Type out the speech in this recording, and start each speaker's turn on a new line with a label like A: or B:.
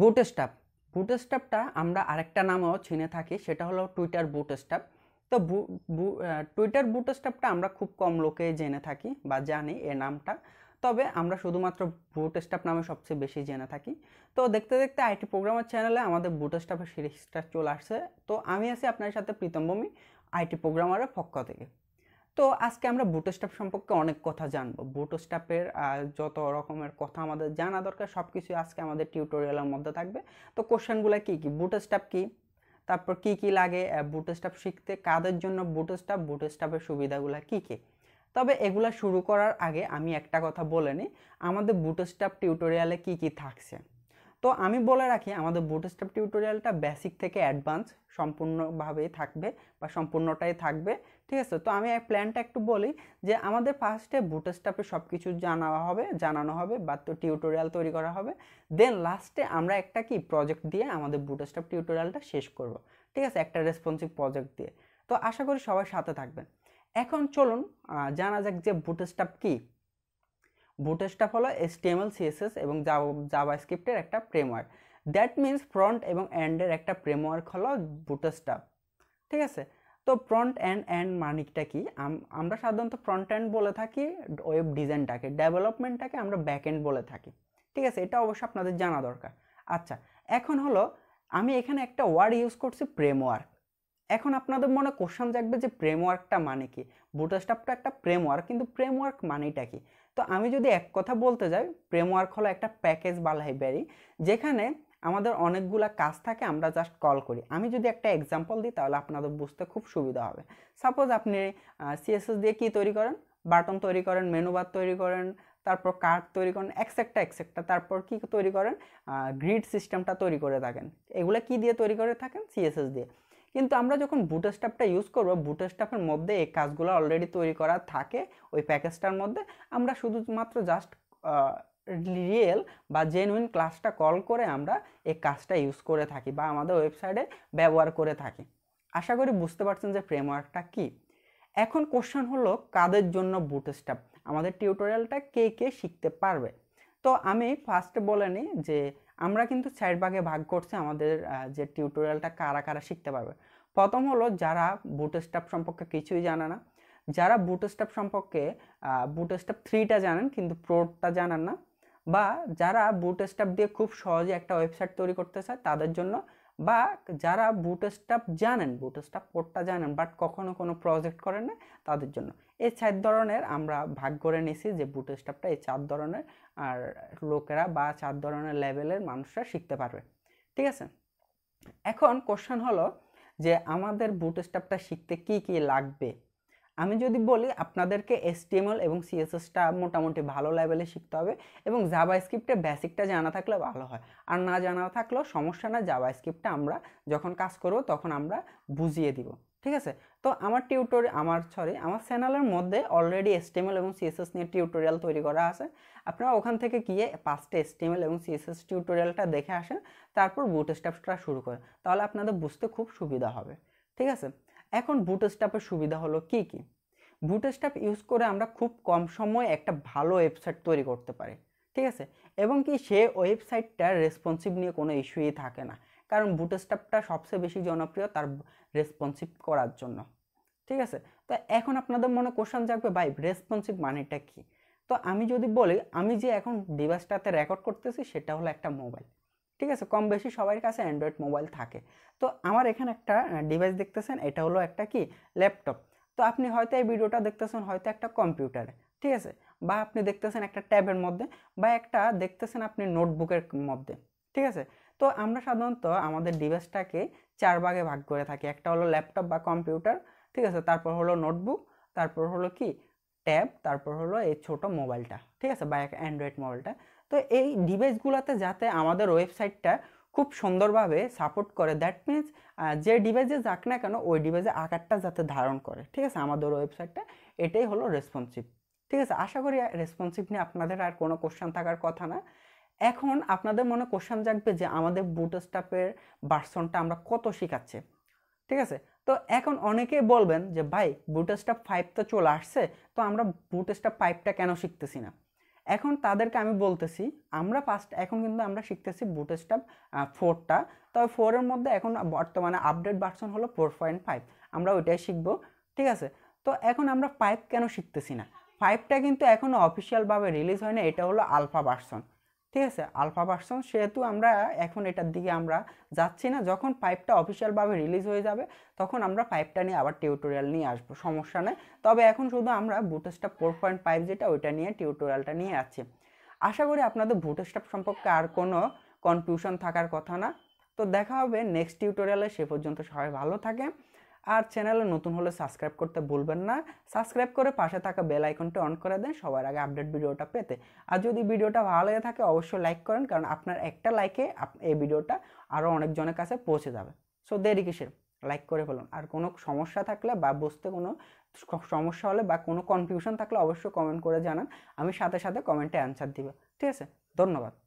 A: বুটস্টাপ বুটস্টাপটা আমরা আরেকটা নামেও চিনে থাকি সেটা হলো টুইটার বুটস্টাপ তো টুইটার বুটস্টাপটা আমরা খুব কম লোকে জেনে থাকি বা জানি এ নামটা তবে আমরা শুধুমাত্র বুটস্টাপ নামে সবচেয়ে বেশি জেনে থাকি তো দেখতে দেখতে আইটি প্রোগ্রামার চ্যানেলে আমাদের বুটস্টাপের সিরিজটা চলে আসছে তো আমি আছি আপনার সাথে প্রীতম ভূমি আইটি প্রোগ্রামারের পক্ষ থেকে তো আজকে আমরা বুটস্ট্যাপ সম্পর্কে অনেক কথা জানবো বুটস্ট্যাপের যত রকমের কথা আমাদের জানা দরকার সব কিছুই আজকে আমাদের টিউটোরিয়ালের মধ্যে থাকবে তো কোশ্চেনগুলো কী কী বুটস্ট্যাপ কী তারপর কি কি লাগে বুটস্ট্যাপ শিখতে কাদের জন্য বুটস্ট্যাপ বুটস্ট্যাপের সুবিধাগুলো কী কী তবে এগুলা শুরু করার আগে আমি একটা কথা বলে নিই আমাদের বুটস্ট্যাপ টিউটোরিয়ালে কি কি থাকছে তো আমি বলে রাখি আমাদের বুট বুটস্ট্যাপ টিউটোরিয়ালটা বেসিক থেকে অ্যাডভান্স সম্পূর্ণভাবেই থাকবে বা সম্পূর্ণটাই থাকবে ঠিক আছে তো আমি প্ল্যানটা একটু বলি যে আমাদের ফার্স্টে বুটস্ট্যাপে সব কিছু জানা হবে জানানো হবে বা তো টিউটোরিয়াল তৈরি করা হবে দেন লাস্টে আমরা একটা কি প্রজেক্ট দিয়ে আমাদের বুটস্ট্যাপ টিউটোরিয়ালটা শেষ করব ঠিক আছে একটা রেসপন্সিভ প্রজেক্ট দিয়ে তো আশা করি সবাই সাথে থাকবেন এখন চলুন জানা যাক যে বুটস্ট্যাপ কী বুটেস্টাপ হলো এসটিএমএল সিএসএস এবং জাভা স্ক্রিপ্টের একটা ফ্রেমওয়ার্ক দ্যাট মিন্স ফ্রন্ট এবং অ্যান্ডের একটা ফ্রেমওয়ার্ক হলো বুটেস্টাপ ঠিক আছে তো ফ্রন্ট অ্যান্ড অ্যান্ড মানিকটা কি আমরা সাধারণত ফ্রন্ট অ্যান্ড বলে থাকি ওয়েব ডিজাইনটাকে ডেভেলপমেন্টটাকে আমরা ব্যাক অ্যান্ড বলে থাকি ঠিক আছে এটা অবশ্যই আপনাদের জানা দরকার আচ্ছা এখন হলো আমি এখানে একটা ওয়ার্ড ইউজ করছি ফ্রেমওয়ার্ক এখন আপনাদের মনে কোশ্চান জাগবে যে ফ্রেমওয়ার্কটা মানে কি বুটাস্টাপটা একটা ফ্রেমওয়ার্ক কিন্তু ফ্রেমওয়ার্ক মানেটা কি তো আমি যদি এক কথা বলতে যাই ফ্রেমওয়ার্ক হলো একটা প্যাকেজ বা লাইব্রেরি যেখানে আমাদের অনেকগুলা কাজ থাকে আমরা জাস্ট কল করি আমি যদি একটা এক্সাম্পল দিই তাহলে আপনাদের বুঝতে খুব সুবিধা হবে সাপোজ আপনি সিএসএস দিয়ে কি তৈরি করেন বাটন তৈরি করেন মেনু বার তৈরি করেন তারপর কার্ড তৈরি করেন একসেকটা একসেকটা তারপর কি তৈরি করেন গ্রিড সিস্টেমটা তৈরি করে থাকেন এগুলো কি দিয়ে তৈরি করে থাকেন সিএসএস দিয়ে কিন্তু আমরা যখন বুটাস্টাপটা ইউজ করবো বুটাস্টাপের মধ্যে এই কাজগুলো অলরেডি তৈরি করা থাকে ওই প্যাকেজটার মধ্যে আমরা শুধুমাত্র জাস্ট রিয়েল বা জেনুইন ক্লাসটা কল করে আমরা এই কাজটা ইউজ করে থাকি বা আমাদের ওয়েবসাইটে ব্যবহার করে থাকি আশা করি বুঝতে পারছেন যে ফ্রেমওয়ার্কটা কি এখন কোশ্চেন হলো কাদের জন্য বুটস্ট্যাপ আমাদের টিউটোরিয়ালটা কে কে শিখতে পারবে তো আমি ফার্স্টে বলে নিই যে আমরা কিন্তু চার ভাগে ভাগ করছি আমাদের যে টিউটোরিয়ালটা কারা কারা শিখতে পারবে প্রথম হলো যারা বুটস্ট্যাপ সম্পর্কে কিছুই জানে না যারা বুটস্ট্যাপ সম্পর্কে বুটস্ট্যাপ থ্রিটা জানেন কিন্তু প্রোটটা জানেন না বা যারা বুটস্ট্যাপ দিয়ে খুব সহজে একটা ওয়েবসাইট তৈরি করতে চায় তাদের জন্য বা যারা স্টাপ জানেন বুট স্টাপ পোর্টটা জানেন বাট কখনো কোনো প্রজেক্ট করেন না তাদের জন্য এই চার ধরনের আমরা ভাগ করে নিয়েছি যে স্টাপটা এই চার ধরনের আর লোকেরা বা চার ধরনের লেভেলের মানুষরা শিখতে পারবে ঠিক আছে এখন কোশ্চেন হলো যে আমাদের বুট স্টাপটা শিখতে কি কি লাগবে আমি যদি বলি আপনাদেরকে এসটিএমএল এবং সিএসএসটা মোটামুটি ভালো লেভেলে শিখতে হবে এবং জাবা স্ক্রিপ্টের বেসিকটা জানা থাকলে ভালো হয় আর না জানা থাকলেও সমস্যা না জাবা স্ক্রিপ্টটা আমরা যখন কাজ করব তখন আমরা বুঝিয়ে দিব ঠিক আছে তো আমার টিউটোরিয়াল আমার সরি আমার চ্যানেলের মধ্যে অলরেডি এস্টিমেল এবং সিএসএস নিয়ে টিউটোরিয়াল তৈরি করা আছে আপনারা ওখান থেকে গিয়ে পাঁচটা এস্টিমেল এবং সিএসএস টিউটোরিয়ালটা দেখে আসেন তারপর বুট স্টাফটা শুরু করেন তাহলে আপনাদের বুঝতে খুব সুবিধা হবে ঠিক আছে এখন বুট স্টাফের সুবিধা হলো কি কি বুট স্টাফ ইউজ করে আমরা খুব কম সময়ে একটা ভালো ওয়েবসাইট তৈরি করতে পারি ঠিক আছে এবং কি সে ওয়েবসাইটটার রেসপন্সিভ নিয়ে কোনো ইস্যুই থাকে না কারণ বুটস্ট্যাপটা সবচেয়ে বেশি জনপ্রিয় তার রেসপন্সিভ করার জন্য ঠিক আছে তো এখন আপনাদের মনে কোশ্চেন জাগবে ভাই রেসপন্সিভ মানেটা কী তো আমি যদি বলি আমি যে এখন ডিভাইসটাতে রেকর্ড করতেছি সেটা হলো একটা মোবাইল ঠিক আছে কম বেশি সবার কাছে অ্যান্ড্রয়েড মোবাইল থাকে তো আমার এখানে একটা ডিভাইস দেখতেছেন এটা হলো একটা কি ল্যাপটপ তো আপনি হয়তো এই ভিডিওটা দেখতেছেন হয়তো একটা কম্পিউটারে ঠিক আছে বা আপনি দেখতেছেন একটা ট্যাবের মধ্যে বা একটা দেখতেছেন আপনি নোটবুকের মধ্যে ঠিক আছে তো আমরা সাধারণত আমাদের ডিভাইসটাকে চার ভাগে ভাগ করে থাকি একটা হলো ল্যাপটপ বা কম্পিউটার ঠিক আছে তারপর হলো নোটবুক তারপর হলো কি ট্যাব তারপর হলো এই ছোট মোবাইলটা ঠিক আছে বা অ্যান্ড্রয়েড মোবাইলটা তো এই ডিভাইসগুলোতে যাতে আমাদের ওয়েবসাইটটা খুব সুন্দরভাবে সাপোর্ট করে দ্যাট মিনস যে ডিভাইসে যাক না কেন ওই ডিভাইসে আকারটা যাতে ধারণ করে ঠিক আছে আমাদের ওয়েবসাইটটা এটাই হলো রেসপন্সিভ ঠিক আছে আশা করি রেসপন্সিভ নিয়ে আপনাদের আর কোনো কোশ্চেন থাকার কথা না এখন আপনাদের মনে কোশ্চেন জাগবে যে আমাদের বুটস্টাপের ভার্সনটা আমরা কত শেখাচ্ছি ঠিক আছে তো এখন অনেকেই বলবেন যে ভাই বুটস্টাপ ফাইভ তো চলে আসছে তো আমরা বুটস্টাপ ফাইভটা কেন শিখতেছি না এখন তাদেরকে আমি বলতেছি আমরা ফার্স্ট এখন কিন্তু আমরা শিখতেছি স্টাপ ফোরটা তবে ফোরের মধ্যে এখন বর্তমানে আপডেট ভার্সন হলো ফোর পয়েন্ট ফাইভ আমরা ওইটাই শিখবো ঠিক আছে তো এখন আমরা ফাইভ কেন শিখতেছি না ফাইভটা কিন্তু এখনও অফিসিয়ালভাবে রিলিজ হয় না এটা হলো আলফা ভার্সন ঠিক আছে আলফা ভার্সন সেহেতু আমরা এখন এটার দিকে আমরা যাচ্ছি না যখন পাইপটা অফিসিয়ালভাবে রিলিজ হয়ে যাবে তখন আমরা পাইপটা নিয়ে আবার টিউটোরিয়াল নিয়ে আসবো সমস্যা নেই তবে এখন শুধু আমরা বুটেস্টা ফোর পয়েন্ট ফাইভ যেটা ওইটা নিয়ে টিউটোরিয়ালটা নিয়ে আছি আশা করি আপনাদের বুটেস্টাপ সম্পর্কে আর কোনো কনফিউশন থাকার কথা না তো দেখা হবে নেক্সট টিউটোরিয়ালে সে পর্যন্ত সবাই ভালো থাকে আর চ্যানেলে নতুন হলে সাবস্ক্রাইব করতে ভুলবেন না সাবস্ক্রাইব করে পাশে থাকা বেল আইকনটা অন করে দেন সবার আগে আপডেট ভিডিওটা পেতে আর যদি ভিডিওটা ভালো লেগে থাকে অবশ্যই লাইক করেন কারণ আপনার একটা লাইকে এই ভিডিওটা আরও অনেকজনের কাছে পৌঁছে যাবে সো দেরি কিসের লাইক করে ফেলুন আর কোনো সমস্যা থাকলে বা বুঝতে কোনো সমস্যা হলে বা কোনো কনফিউশন থাকলে অবশ্যই কমেন্ট করে জানান আমি সাথে সাথে কমেন্টে অ্যান্সার দিব ঠিক আছে ধন্যবাদ